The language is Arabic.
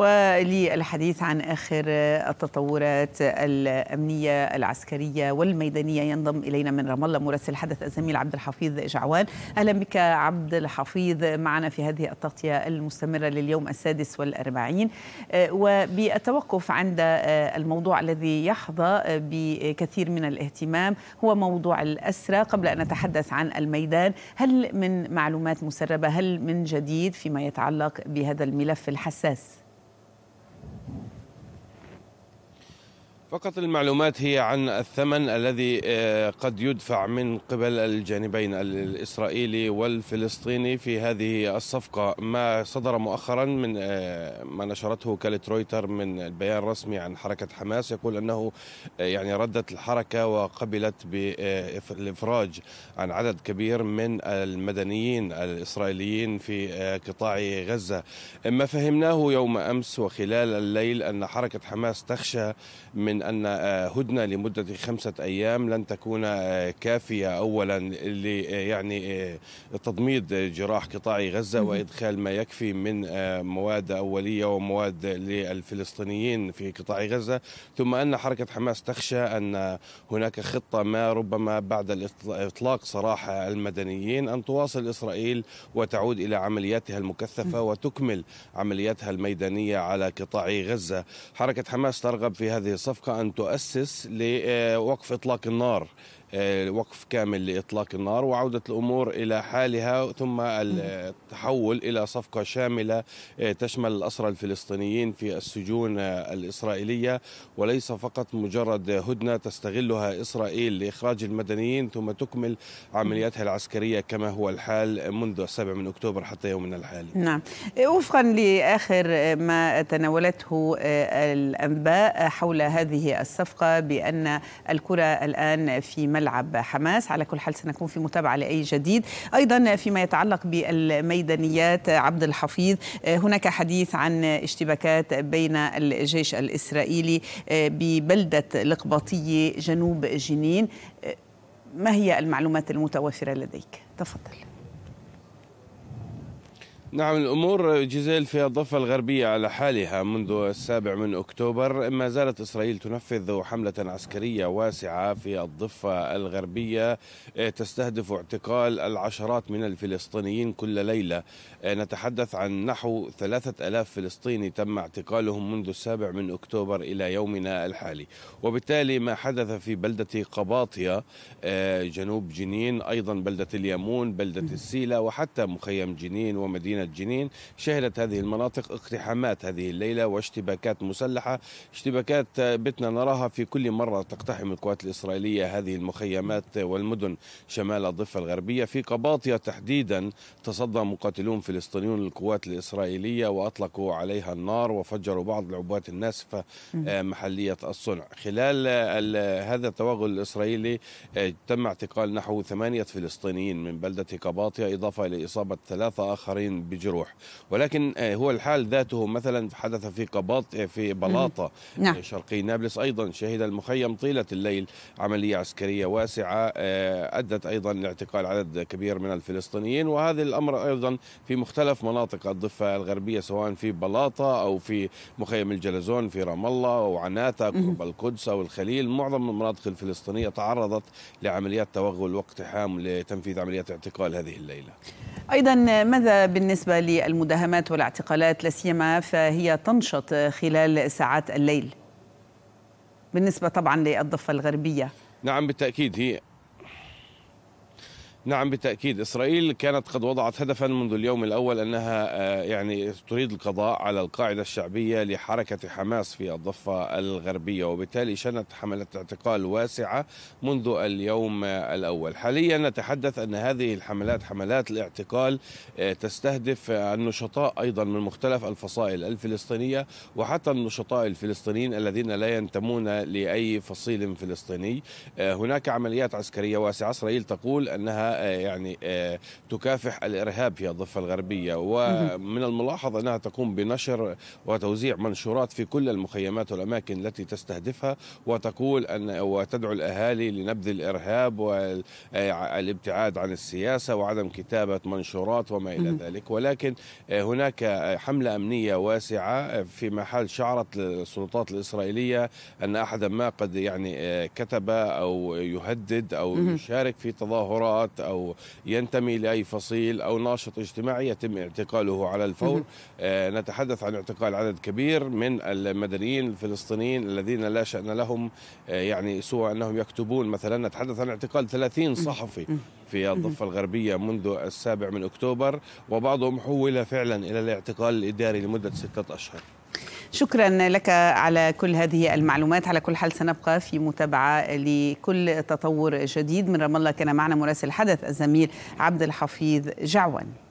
وللحديث عن آخر التطورات الأمنية العسكرية والميدانية ينضم إلينا من رام الله مراسل حدث الزميل عبد الحفيظ جعوان أهلا بك عبد الحفيظ معنا في هذه التغطية المستمرة لليوم السادس والأربعين آه، وبالتوقف عند آه، الموضوع الذي يحظى آه، بكثير من الاهتمام هو موضوع الاسرى قبل أن نتحدث عن الميدان هل من معلومات مسربة هل من جديد فيما يتعلق بهذا الملف الحساس؟ فقط المعلومات هي عن الثمن الذي آه، قد يدفع من قبل الجانبين الاسرائيلي والفلسطيني في هذه الصفقه ما صدر مؤخرا من آه، ما نشرته وكاله رويتر من البيان الرسمي عن حركه حماس يقول انه آه، يعني ردت الحركه وقبلت بالافراج عن عدد كبير من المدنيين الاسرائيليين في قطاع غزه ما فهمناه يوم امس وخلال الليل ان حركه حماس تخشى من أن آه، هدنة لمدة خمسة أيام لن تكون آه، كافية أولا آه، يعني تضميد جراح قطاع غزة وإدخال ما يكفي من مواد أولية ومواد للفلسطينيين في قطاع غزة ثم أن حركة حماس تخشى أن هناك خطة ما ربما بعد إطلاق سراح المدنيين أن تواصل إسرائيل وتعود إلى عملياتها المكثفة وتكمل عملياتها الميدانية على قطاع غزة حركة حماس ترغب في هذه الصفقة أن تؤسس لوقف آه، إطلاق النار آه، وقف كامل لإطلاق النار وعودة الأمور إلى حالها ثم التحول إلى صفقة شاملة آه، تشمل الأسرى الفلسطينيين في السجون آه، الإسرائيلية وليس فقط مجرد هدنة تستغلها إسرائيل لإخراج المدنيين ثم تكمل عملياتها العسكرية كما هو الحال منذ السابع من أكتوبر حتى يومنا الحالي نعم وفقا لآخر ما تناولته الأنباء حول هذه الصفقة بأن الكرة الآن في ملعب ملعب حماس على كل حال سنكون في متابعة لأي جديد أيضا فيما يتعلق بالميدانيات عبد الحفيظ هناك حديث عن اشتباكات بين الجيش الإسرائيلي آه، ببلدة لقباطية جنوب جنين آه، ما هي المعلومات المتوفرة لديك؟ تفضل نعم الأمور جزيل في الضفة الغربية على حالها منذ السابع من أكتوبر ما زالت إسرائيل تنفذ حملة عسكرية واسعة في الضفة الغربية إيه، تستهدف اعتقال العشرات من الفلسطينيين كل ليلة إيه، نتحدث عن نحو ثلاثة ألاف فلسطيني تم اعتقالهم منذ السابع من أكتوبر إلى يومنا الحالي وبالتالي ما حدث في بلدة قباطية إيه، جنوب جنين أيضا بلدة اليمون بلدة السيلة وحتى مخيم جنين ومدينة مدينة جنين شهدت هذه المناطق اقتحامات هذه الليلة واشتباكات مسلحة اشتباكات بتنا نراها في كل مرة تقتحم القوات الإسرائيلية هذه المخيمات والمدن شمال الضفة الغربية في قباطية تحديدا تصدى مقاتلون فلسطينيون للقوات الإسرائيلية وأطلقوا عليها النار وفجروا بعض العبوات الناسفة آه، محلية الصنع خلال هذا التوغل الإسرائيلي آه، تم اعتقال نحو ثمانية فلسطينيين من بلدة قباطية إضافة إلى إصابة ثلاثة آخرين بجروح ولكن آه، هو الحال ذاته مثلا حدث في قباط آه، في بلاطة آه، نعم. شرقي نابلس أيضا شهد المخيم طيلة الليل عملية عسكرية واسعة أدت أيضا لاعتقال عدد كبير من الفلسطينيين وهذا الأمر أيضا في مختلف مناطق الضفة الغربية سواء في بلاطة أو في مخيم الجلزون في رام الله وعناتا قرب القدس أو الخليل معظم المناطق الفلسطينية تعرضت لعمليات توغل واقتحام لتنفيذ عمليات اعتقال هذه الليلة أيضا ماذا بالنسبة للمداهمات والاعتقالات لا سيما فهي تنشط خلال ساعات الليل بالنسبة طبعا للضفة الغربية نعم بالتأكيد هي نعم بالتأكيد إسرائيل كانت قد وضعت هدفا منذ اليوم الأول أنها آه، يعني تريد القضاء على القاعدة الشعبية لحركة حماس في الضفة الغربية وبالتالي شنت حملة اعتقال واسعة منذ اليوم آه، الأول حاليا نتحدث أن هذه الحملات حملات الاعتقال آه، تستهدف النشطاء أيضا من مختلف الفصائل الفلسطينية وحتى النشطاء الفلسطينيين الذين لا ينتمون لأي فصيل فلسطيني هناك عمليات عسكرية واسعة إسرائيل تقول أنها آه، يعني آه، تكافح الارهاب في الضفه الغربيه ومن الملاحظ انها تقوم بنشر وتوزيع منشورات في كل المخيمات والاماكن التي تستهدفها وتقول ان وتدعو الاهالي لنبذ الارهاب والابتعاد آه، عن السياسه وعدم كتابه منشورات وما الى ذلك ولكن هناك حمله امنيه واسعه في محل شعرت السلطات الاسرائيليه ان احدا ما قد يعني كتب او يهدد او يشارك في تظاهرات أو ينتمي لأي فصيل أو ناشط اجتماعي يتم اعتقاله على الفور آه، نتحدث عن اعتقال عدد كبير من المدنيين الفلسطينيين الذين لا شأن لهم آه، يعني سوى أنهم يكتبون مثلا نتحدث عن اعتقال 30 صحفي في الضفة الغربية منذ السابع من أكتوبر وبعضهم حول فعلا إلى الاعتقال الإداري لمدة ستة أشهر شكرا لك على كل هذه المعلومات على كل حال سنبقى في متابعة لكل تطور جديد من رام الله كان معنا مراسل حدث الزميل عبد الحفيظ جعوان